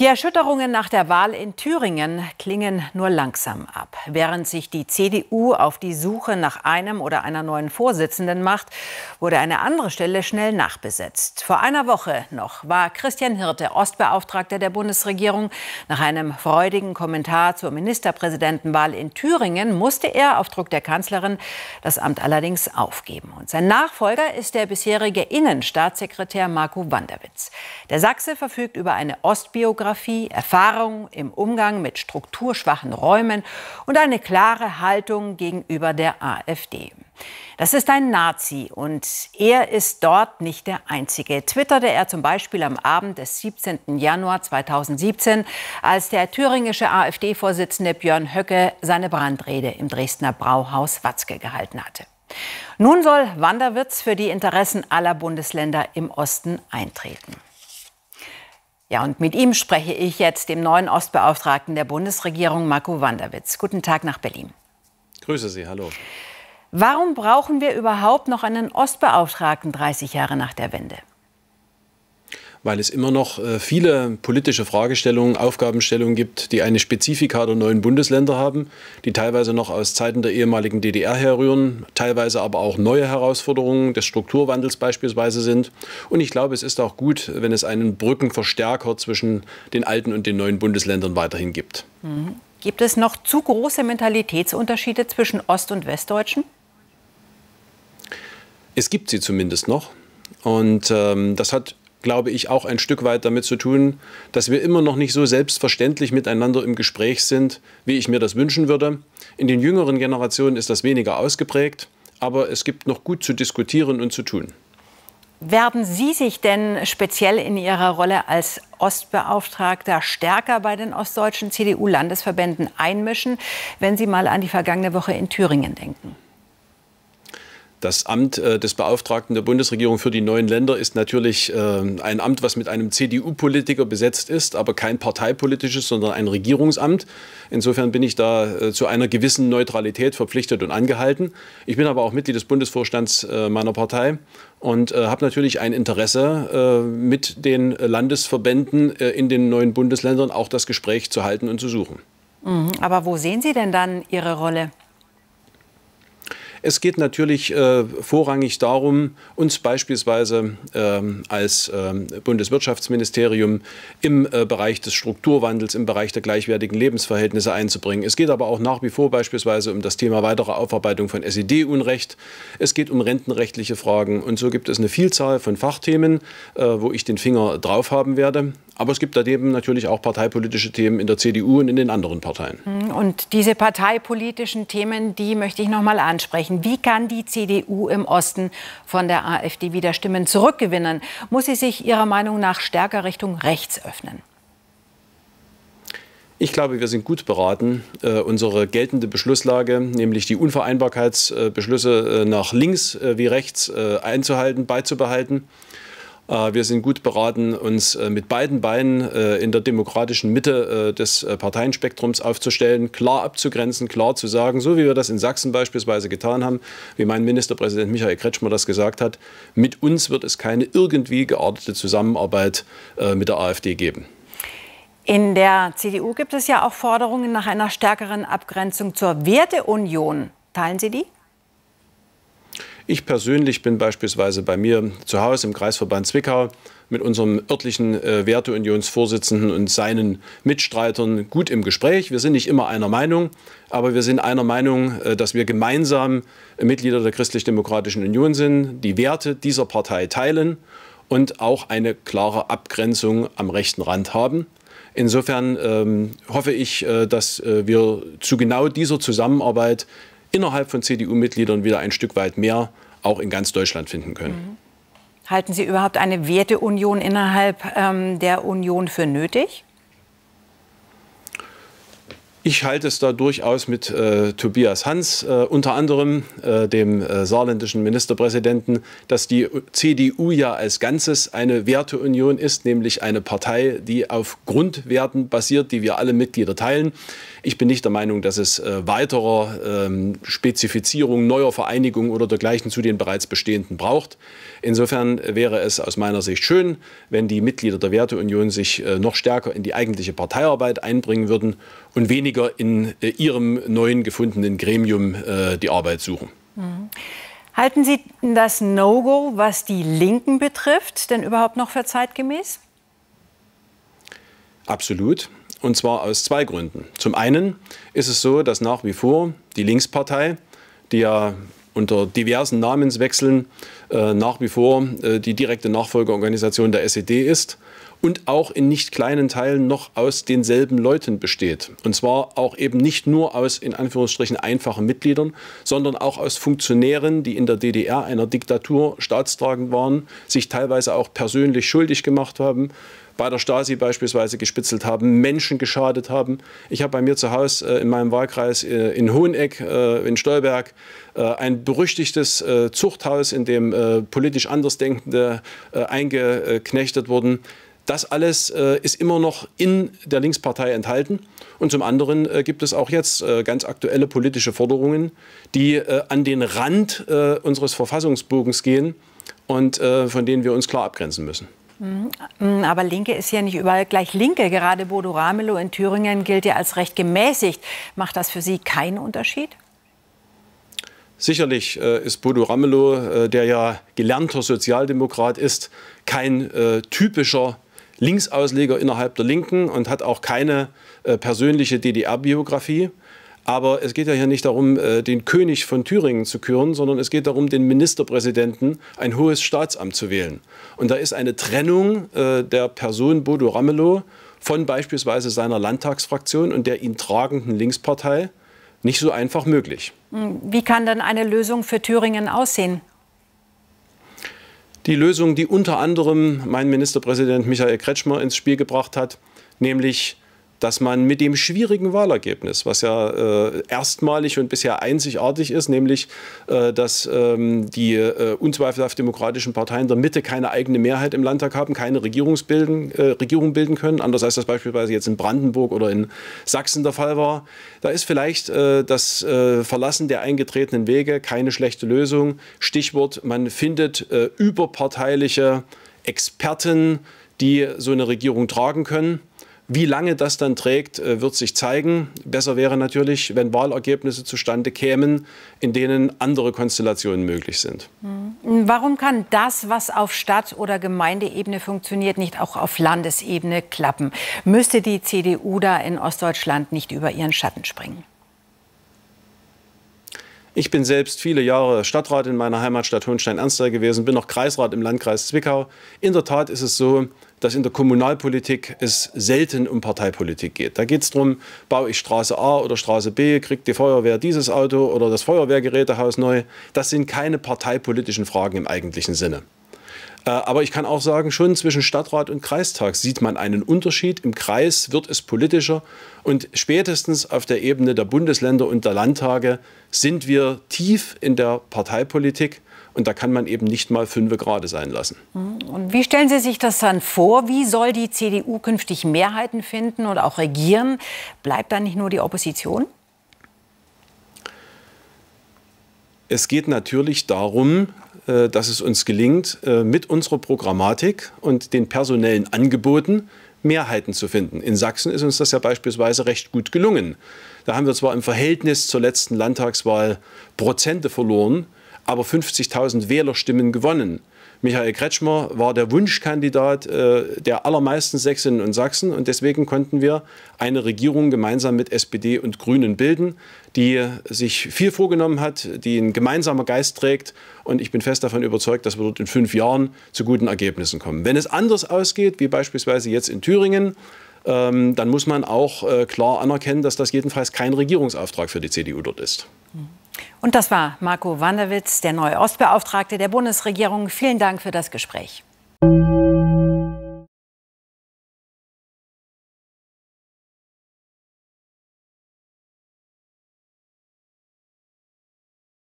Die Erschütterungen nach der Wahl in Thüringen klingen nur langsam ab. Während sich die CDU auf die Suche nach einem oder einer neuen Vorsitzenden macht, wurde eine andere Stelle schnell nachbesetzt. Vor einer Woche noch war Christian Hirte, Ostbeauftragter der Bundesregierung, nach einem freudigen Kommentar zur Ministerpräsidentenwahl in Thüringen musste er auf Druck der Kanzlerin das Amt allerdings aufgeben. Und sein Nachfolger ist der bisherige Innenstaatssekretär Marco Wanderwitz. Der Sachse verfügt über eine Ostbiografie Biografie, Erfahrung im Umgang mit strukturschwachen Räumen und eine klare Haltung gegenüber der AfD. Das ist ein Nazi und er ist dort nicht der Einzige, twitterte er zum Beispiel am Abend des 17. Januar 2017, als der thüringische AfD-Vorsitzende Björn Höcke seine Brandrede im Dresdner Brauhaus Watzke gehalten hatte. Nun soll Wanderwitz für die Interessen aller Bundesländer im Osten eintreten. Ja, und mit ihm spreche ich jetzt, dem neuen Ostbeauftragten der Bundesregierung, Marco Wanderwitz. Guten Tag nach Berlin. Grüße Sie, hallo. Warum brauchen wir überhaupt noch einen Ostbeauftragten 30 Jahre nach der Wende? weil es immer noch äh, viele politische Fragestellungen, Aufgabenstellungen gibt, die eine Spezifika der neuen Bundesländer haben, die teilweise noch aus Zeiten der ehemaligen DDR herrühren, teilweise aber auch neue Herausforderungen des Strukturwandels beispielsweise sind. Und ich glaube, es ist auch gut, wenn es einen Brückenverstärker zwischen den alten und den neuen Bundesländern weiterhin gibt. Mhm. Gibt es noch zu große Mentalitätsunterschiede zwischen Ost- und Westdeutschen? Es gibt sie zumindest noch. Und ähm, das hat glaube ich, auch ein Stück weit damit zu tun, dass wir immer noch nicht so selbstverständlich miteinander im Gespräch sind, wie ich mir das wünschen würde. In den jüngeren Generationen ist das weniger ausgeprägt, aber es gibt noch gut zu diskutieren und zu tun. Werden Sie sich denn speziell in Ihrer Rolle als Ostbeauftragter stärker bei den ostdeutschen CDU-Landesverbänden einmischen, wenn Sie mal an die vergangene Woche in Thüringen denken? Das Amt äh, des Beauftragten der Bundesregierung für die neuen Länder ist natürlich äh, ein Amt, was mit einem CDU-Politiker besetzt ist, aber kein parteipolitisches, sondern ein Regierungsamt. Insofern bin ich da äh, zu einer gewissen Neutralität verpflichtet und angehalten. Ich bin aber auch Mitglied des Bundesvorstands äh, meiner Partei und äh, habe natürlich ein Interesse, äh, mit den Landesverbänden in den neuen Bundesländern auch das Gespräch zu halten und zu suchen. Mhm. aber wo sehen Sie denn dann Ihre Rolle? Es geht natürlich äh, vorrangig darum, uns beispielsweise ähm, als ähm, Bundeswirtschaftsministerium im äh, Bereich des Strukturwandels, im Bereich der gleichwertigen Lebensverhältnisse einzubringen. Es geht aber auch nach wie vor beispielsweise um das Thema weitere Aufarbeitung von SED-Unrecht. Es geht um rentenrechtliche Fragen. Und so gibt es eine Vielzahl von Fachthemen, äh, wo ich den Finger drauf haben werde. Aber es gibt daneben natürlich auch parteipolitische Themen in der CDU und in den anderen Parteien. Und diese parteipolitischen Themen, die möchte ich noch mal ansprechen erreichen? Wie kann die CDU im Osten von der AfD wieder Stimmen zurückgewinnen? Muss sie sich Ihrer Meinung nach stärker Richtung rechts öffnen? Ich glaube, wir sind gut beraten, äh, unsere geltende Beschlusslage, nämlich die Unvereinbarkeitsbeschlüsse äh, nach links äh, wie rechts einzuhalten, beizubehalten. Äh, wir sind gut beraten, uns äh, mit beiden Beinen äh, in der demokratischen Mitte des Parteienspektrums aufzustellen, klar abzugrenzen, klar zu sagen, so wie wir das in Sachsen beispielsweise getan haben, wie mein Ministerpräsident Michael Kretschmer das gesagt hat, mit uns wird es keine irgendwie geartete Zusammenarbeit mit der AfD geben. In der CDU gibt es ja auch Forderungen nach einer stärkeren Abgrenzung zur Werteunion. Teilen Sie die? Ich persönlich bin beispielsweise bei mir zu Hause im Kreisverband Zwickau mit unserem örtlichen äh, Werteunionsvorsitzenden und seinen Mitstreitern gut im Gespräch. Wir sind nicht immer einer Meinung, aber wir sind einer Meinung, äh, dass wir gemeinsam Mitglieder der Christlich-Demokratischen Union sind, die Werte dieser Partei teilen und auch eine klare Abgrenzung am rechten Rand haben. Insofern ähm, hoffe ich, äh, dass äh, wir zu genau dieser Zusammenarbeit innerhalb von CDU-Mitgliedern wieder ein Stück weit mehr auch in ganz Deutschland finden können. Mhm. Halten Sie überhaupt eine Werteunion innerhalb ähm, der Union für nötig? Ich halte es da durchaus mit äh, Tobias Hans, äh, unter anderem äh, dem äh, saarländischen Ministerpräsidenten, dass die CDU ja als Ganzes eine Werteunion ist, nämlich eine Partei, die auf Grundwerten basiert, die wir alle Mitglieder teilen. Ich bin nicht der Meinung, dass es äh, weiterer ähm, Spezifizierung, neuer Vereinigung oder dergleichen zu den bereits bestehenden braucht. Insofern wäre es aus meiner Sicht schön, wenn die Mitglieder der Werteunion sich äh, noch stärker in die eigentliche Parteiarbeit einbringen würden und weniger in äh, ihrem neuen gefundenen Gremium äh, die Arbeit suchen. Mhm. Halten Sie das No-Go, was die Linken betrifft, denn überhaupt noch für zeitgemäß? Absolut. Und zwar aus zwei Gründen. Zum einen ist es so, dass nach wie vor die Linkspartei, die ja unter diversen Namenswechseln äh, nach wie vor äh, die direkte Nachfolgeorganisation der SED ist, und auch in nicht kleinen Teilen noch aus denselben Leuten besteht. Und zwar auch eben nicht nur aus in Anführungsstrichen einfachen Mitgliedern, sondern auch aus Funktionären, die in der DDR einer Diktatur staatstragend waren, sich teilweise auch persönlich schuldig gemacht haben, bei der Stasi beispielsweise gespitzelt haben, Menschen geschadet haben. Ich habe bei mir zu Hause äh, in meinem Wahlkreis äh, in Hoheneck, äh, in Stolberg, äh, ein berüchtigtes äh, Zuchthaus, in dem äh, politisch Andersdenkende eingeknechtet wurden. Das alles äh, ist immer noch in der Linkspartei enthalten. Und zum anderen äh, gibt es auch jetzt äh, ganz aktuelle politische Forderungen, die äh, an den Rand äh, unseres Verfassungsbogens gehen und äh, von denen wir uns klar abgrenzen müssen. Mhm. Mm, aber Linke ist ja nicht überall gleich Linke. Gerade Bodo Ramelow in Thüringen gilt ja als recht gemäßigt. Macht das für Sie keinen Unterschied? Sicherlich äh, ist Bodo Ramelow, äh, der ja gelernter Sozialdemokrat ist, kein äh, typischer Linksausleger innerhalb der Linken und hat auch keine äh, persönliche DDR-Biografie. Aber es geht ja hier nicht darum, äh, den König von Thüringen zu küren, sondern es geht darum, den Ministerpräsidenten ein hohes Staatsamt zu wählen. Und da ist eine Trennung äh, der Person Bodo Ramelow von beispielsweise seiner Landtagsfraktion und der ihn tragenden Linkspartei nicht so einfach möglich. Hm, wie kann dann eine Lösung für Thüringen aussehen? die Lösung, die unter anderem mein Ministerpräsident Michael Kretschmer ins Spiel gebracht hat, nämlich dass man mit dem schwierigen Wahlergebnis, was ja äh, erstmalig und bisher einzigartig ist, nämlich äh, dass ähm, die äh, unzweifelhaft demokratischen Parteien der Mitte keine eigene Mehrheit im Landtag haben, keine Regierungsbilden, äh, Regierung bilden können, anders als das beispielsweise jetzt in Brandenburg oder in Sachsen der Fall war, da ist vielleicht äh, das äh, Verlassen der eingetretenen Wege keine schlechte Lösung. Stichwort, man findet überparteiliche Experten, die so eine Regierung tragen können. Wie lange das dann trägt, äh, wird sich zeigen. Besser wäre natürlich, wenn Wahlergebnisse zustande kämen, in denen andere Konstellationen möglich sind. Mhm. Warum kann das, was auf Stadt- oder Gemeindeebene funktioniert, nicht auch auf Landesebene klappen? Müsste die CDU da in Ostdeutschland nicht über ihren Schatten springen? Ich bin selbst viele Jahre Stadtrat in meiner Heimatstadt Hohenstein-Ernstthal gewesen, bin auch Kreisrat im Landkreis Zwickau. In der Tat ist es so, dass in der Kommunalpolitik es selten um Parteipolitik geht. Da geht es darum, baue ich Straße A oder Straße B, kriegt die Feuerwehr dieses Auto oder das Feuerwehrgerätehaus neu. Das sind keine parteipolitischen Fragen im eigentlichen Sinne. Äh, aber ich kann auch sagen, schon zwischen Stadtrat und Kreistag sieht man einen Unterschied. Im Kreis wird es politischer und spätestens auf der Ebene der Bundesländer und der Landtage sind wir tief in der Parteipolitik. Und da kann man eben nicht mal fünfe Grad sein lassen. Mhm. Und wie stellen Sie sich das dann vor? Wie soll die CDU künftig Mehrheiten finden und auch regieren? Bleibt da nicht nur die Opposition? Es geht natürlich darum, äh, dass es uns gelingt, äh, mit unserer Programmatik und den personellen Angeboten Mehrheiten zu finden. In Sachsen ist uns das ja beispielsweise recht gut gelungen. Da haben wir zwar im Verhältnis zur letzten Landtagswahl Prozente verloren, aber 50.000 Wählerstimmen gewonnen. Michael Kretschmer war der Wunschkandidat äh, der allermeisten Sächsinnen und Sachsen. Und deswegen konnten wir eine Regierung gemeinsam mit SPD und Grünen bilden, die sich viel vorgenommen hat, die ein gemeinsamer Geist trägt. Und ich bin fest davon überzeugt, dass wir dort in fünf Jahren zu guten Ergebnissen kommen. Wenn es anders ausgeht, wie beispielsweise jetzt in Thüringen, ähm, dann muss man auch äh, klar anerkennen, dass das jedenfalls kein Regierungsauftrag für die CDU dort ist. Mhm. Und das war Marco Wanderwitz, der neue Ostbeauftragte der Bundesregierung. Vielen Dank für das Gespräch.